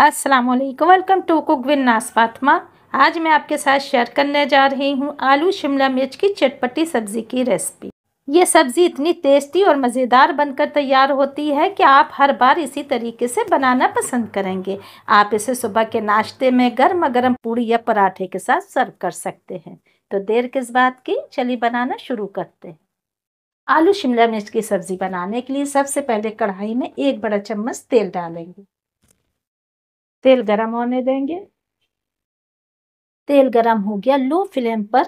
अस्सलाम वालेकुम welcome to cook win नास आज मैं आपके साथ शेयर करने जा रही हूँ आलू शिमला मिर्च की चटपटी सब्ज़ी की रेसिपी ये सब्ज़ी इतनी टेस्टी और मज़ेदार बनकर तैयार होती है कि आप हर बार इसी तरीके से बनाना पसंद करेंगे आप इसे सुबह के नाश्ते में गर्म गर्म पूड़ी या पराठे के साथ सर्व कर सकते हैं तो देर किस बात की चलिए बनाना शुरू करते हैं आलू शिमला मिर्च की सब्ज़ी बनाने के लिए सबसे पहले कढ़ाई में एक बड़ा चम्मच तेल डालेंगे तेल गरम होने देंगे तेल गरम हो गया लो फ्लेम पर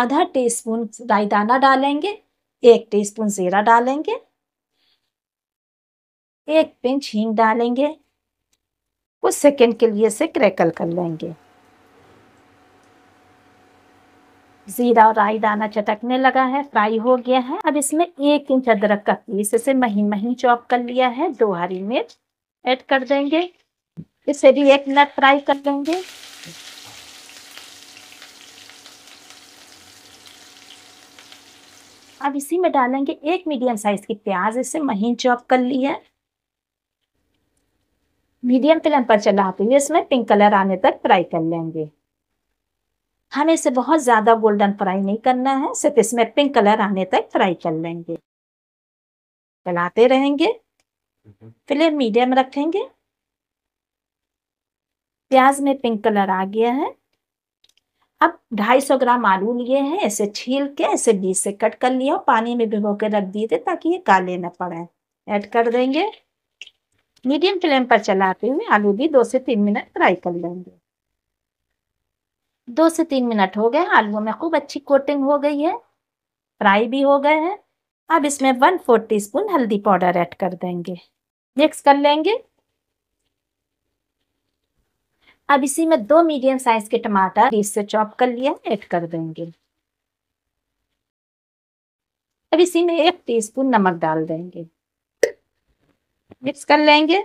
आधा टीस्पून राई दाना डालेंगे एक टीस्पून जीरा डालेंगे एक पिंच हींग डालेंगे कुछ सेकंड के लिए से क्रैकल कर लेंगे जीरा और राई दाना चटकने लगा है फ्राई हो गया है अब इसमें एक इंच अदरक का पीस इसे महीन महीन चॉप कर लिया है दो हरी मिर्च ऐड कर देंगे इसे भी एक मिनट फ्राई कर लेंगे अब इसी में डालेंगे एक मीडियम साइज की प्याज इसे महीन चॉप कर ली है मीडियम फ्लेम पर चलाते हुए इसमें पिंक कलर आने तक फ्राई कर लेंगे हमें इसे बहुत ज़्यादा गोल्डन फ्राई नहीं करना है सिर्फ इसमें पिंक कलर आने तक फ्राई कर लेंगे चलाते रहेंगे फ्लेम हम्म। मीडियम रखेंगे प्याज में पिंक कलर आ गया है अब 250 ग्राम आलू लिए हैं ऐसे छील के ऐसे बीज से कट कर लिया और पानी में भिगो के रख दिए थे ताकि ये काले न पड़े ऐड कर देंगे मीडियम फ्लेम पर चलाते हुए आलू भी दो से तीन मिनट फ्राई कर लेंगे दो से तीन मिनट हो गए आलू में खूब अच्छी कोटिंग हो गई है फ्राई भी हो गए हैं अब इसमें वन फोर टी हल्दी पाउडर ऐड कर देंगे मिक्स कर लेंगे अब इसी में दो मीडियम साइज के टमाटर इससे से चॉप कर लिया ऐड कर देंगे अब इसी में एक टीस्पून नमक डाल देंगे मिक्स कर लेंगे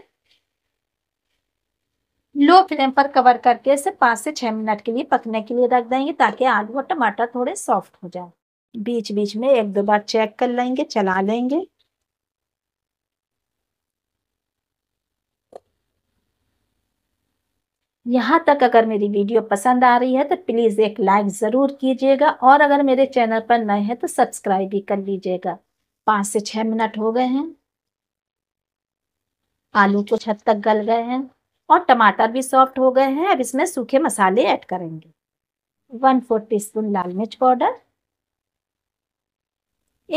लो फ्लेम पर कवर करके इसे पांच से छह मिनट के लिए पकने के लिए रख देंगे ताकि आलू और टमाटर थोड़े सॉफ्ट हो जाए बीच बीच में एक दो बार चेक कर लेंगे चला लेंगे यहाँ तक अगर मेरी वीडियो पसंद आ रही है तो प्लीज़ एक लाइक ज़रूर कीजिएगा और अगर मेरे चैनल पर नए हैं तो सब्सक्राइब भी कर लीजिएगा पाँच से छः मिनट हो गए हैं आलू कुछ हद तक गल गए हैं और टमाटर भी सॉफ्ट हो गए हैं अब इसमें सूखे मसाले ऐड करेंगे वन फोर्थ टी स्पून लाल मिर्च पाउडर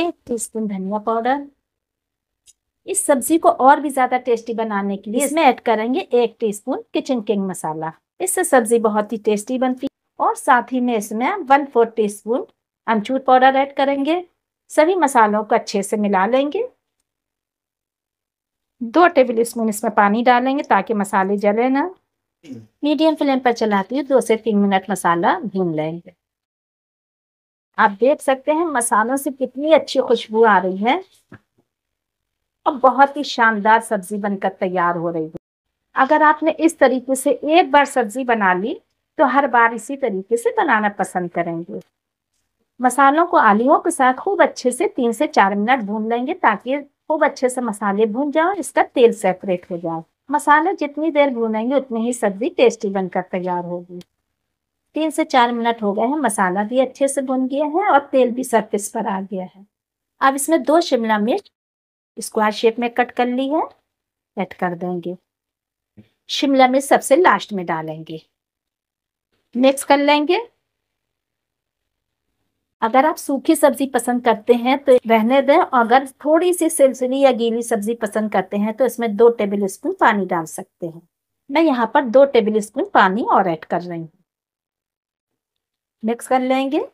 एक टीस्पून धनिया पाउडर इस सब्जी को और भी ज़्यादा टेस्टी बनाने के लिए इसमें ऐड करेंगे एक टीस्पून किचन किंग मसाला इससे सब्जी बहुत ही टेस्टी बनती है और साथ ही में इसमें वन फोर टी स्पून अमचूर पाउडर ऐड करेंगे सभी मसालों को अच्छे से मिला लेंगे दो टेबल स्पून इसमें पानी डालेंगे ताकि मसाले जले ना मीडियम फ्लेम पर चलाते हुए दो से तीन मिनट मसाला भून लेंगे आप देख सकते हैं मसालों से कितनी अच्छी खुशबू आ रही है और बहुत ही शानदार सब्जी बनकर तैयार हो रही है अगर आपने इस तरीके से एक बार सब्जी बना ली तो हर बार इसी तरीके से बनाना पसंद करेंगे मसालों को आलूओं के साथ खूब अच्छे से तीन से चार मिनट भून लेंगे ताकि खूब अच्छे से मसाले भून जाए और इसका तेल सेपरेट हो जाए मसाले जितनी देर भूनेंगे उतनी ही सब्जी टेस्टी बनकर तैयार होगी तीन से चार मिनट हो गए हैं मसाला भी अच्छे से भुन गया है और तेल भी सरफेस पर आ गया है अब इसमें दो शिमला मिर्च स्क्वायर शेप में कट कर ली है कट कर देंगे शिमला में सबसे लास्ट में डालेंगे मिक्स कर लेंगे अगर आप सूखी सब्जी पसंद करते हैं तो रहने दें और अगर थोड़ी सी सिलसिली या गीली सब्जी पसंद करते हैं तो इसमें दो टेबल स्पून पानी डाल सकते हैं मैं यहाँ पर दो टेबल स्पून पानी और ऐड कर रही हूँ मिक्स कर लेंगे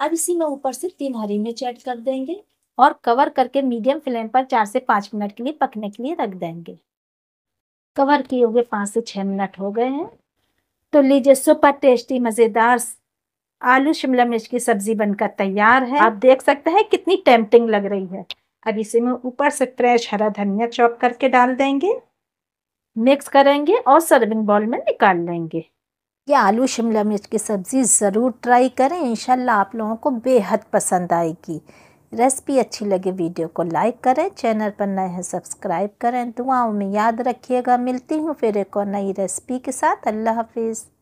अब इसी में ऊपर से तीन हरी मिर्च ऐड कर देंगे और कवर करके मीडियम फ्लेम पर चार से पाँच मिनट के लिए पकने के लिए रख देंगे कवर किए हुए पाँच से छः मिनट हो गए हैं तो लीजिए सुपर टेस्टी मज़ेदार आलू शिमला मिर्च की सब्ज़ी बनकर तैयार है आप देख सकते हैं कितनी टेम्पटिंग लग रही है अब इसी में ऊपर से फ्रेश हरा धनिया चॉप करके डाल देंगे मिक्स करेंगे और सर्विंग बॉल में निकाल लेंगे ये आलू शिमला मिर्च की सब्ज़ी ज़रूर ट्राई करें इन आप लोगों को बेहद पसंद आएगी रेसिपी अच्छी लगे वीडियो को लाइक करें चैनल पर नए हैं सब्सक्राइब करें दुआओं में याद रखिएगा मिलती हूँ फिर एक और नई रेसिपी के साथ अल्लाह हाफिज़